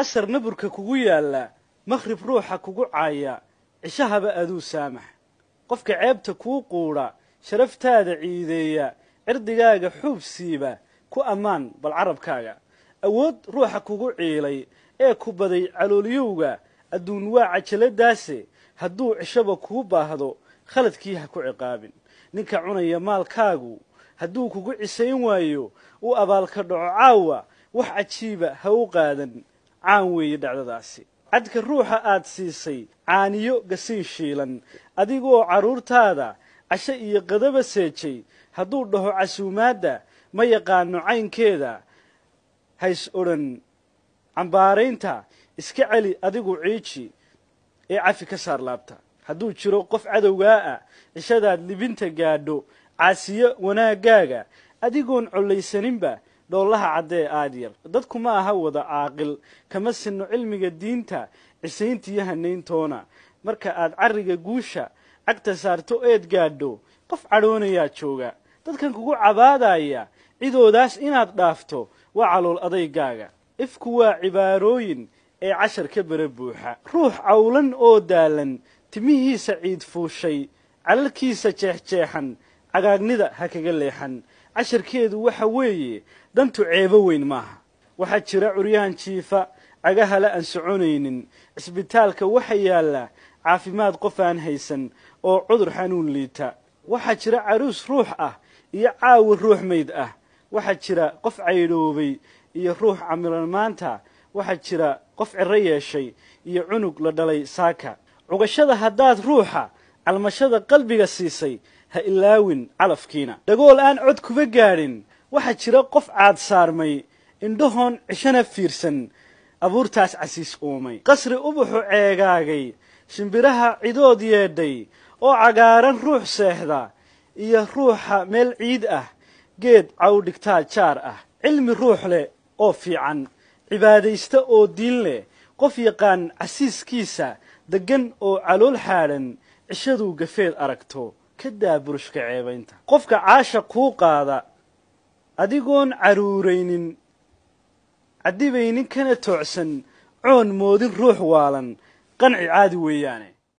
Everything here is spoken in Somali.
casar naburka kugu yaalla makhrib ruuxa kugu caaya cishahaba aduu saamax qofka ceebta kuu quudha sharaftaada ciideeya cirdigaaga xuubsiiba ku ammaan bal carabkaaga awood ruuxa kugu ciilay ee ku baday caloolyowga adduun waa cajaladaase hadduu cishaba kuu baahdo khaladkii ha ku ciqaabin ninka cunaya maalkaagu hadduu kugu cisayn waayo uu abaalka dhaco caawa wax cajiiba ha u qaadan caan weeye dhacdadaasi cadka ruuxa aad siisay caaniyo gasiin shiilan adigoo carruurtaada cashe iyo qadaba seejay hadduu dhaho casuumaadda ma yaqaano caynkeeda hays odhan cambaaraynta iska celi adigu ciiji ee cafi ka saar laabta hadduu jiro qof cadowgaa ah cishadaad libinta gaadho caasiyo wanaaggaaga adigoon collaysaninba dhoollaha caddee aadyar dadku ma aha wada caaqil kama sinno cilmiga diinta cisaynta hanayntoona marka aad carriga guusha cagta saarto eed gaadho qof cadhoonayaa jooga dadkan kugu cabaadaya cidoodaas inaad dhaafto waa calool adaygaaga ifku waa cibaarooyin ee cashar ka bara buuxa ruux cawlan oo daalan timihiisa ciid fuushay calalkiisa jeexjeexan cagaagnida ha kaga leexan casharkeedu waxa weeye dantu ceebo weyn maaha waxaa jira curyahan jiifa cagaha la aan soconaynin cisbitaalka waxa yaalla caafimaad qof aan haysan oo cudur xanuun liita waxaa jira caruus ruux ah iyo caawi ruux mayd ah waxaa jira qof caydhoobay iyo ruux camiran maanta waxaa jira qof cirro yeeshay iyo cunug la dhalay saaka cugashada haddaad ruuxa calmashada qalbiga siisay ha ilaawin calafkiina dhagool aan cod kuba gaadhin waxa jira qof caad saarmay indhahoon cishana fiirsan abuurtaas casiis uumay qasri ubuxu ceegaagay shimbiraha cidood yeedhay oo cagaaran ruux seexda iyo ruuxa meel ciid ah geed cawdhigtaa jaar ah cilmi ruux leh oo fiican cibaadaysta oo diin leh qof yaqaan casiiskiisa deggan oo calool xaadhan cishaduu gafeed aragto ka daa burushka ceebaynta qofka caasha kuu qaada adigoon caruuraynin caddibaynin kana toocsan coon moodin ruux waalan qanci caadi weeyaane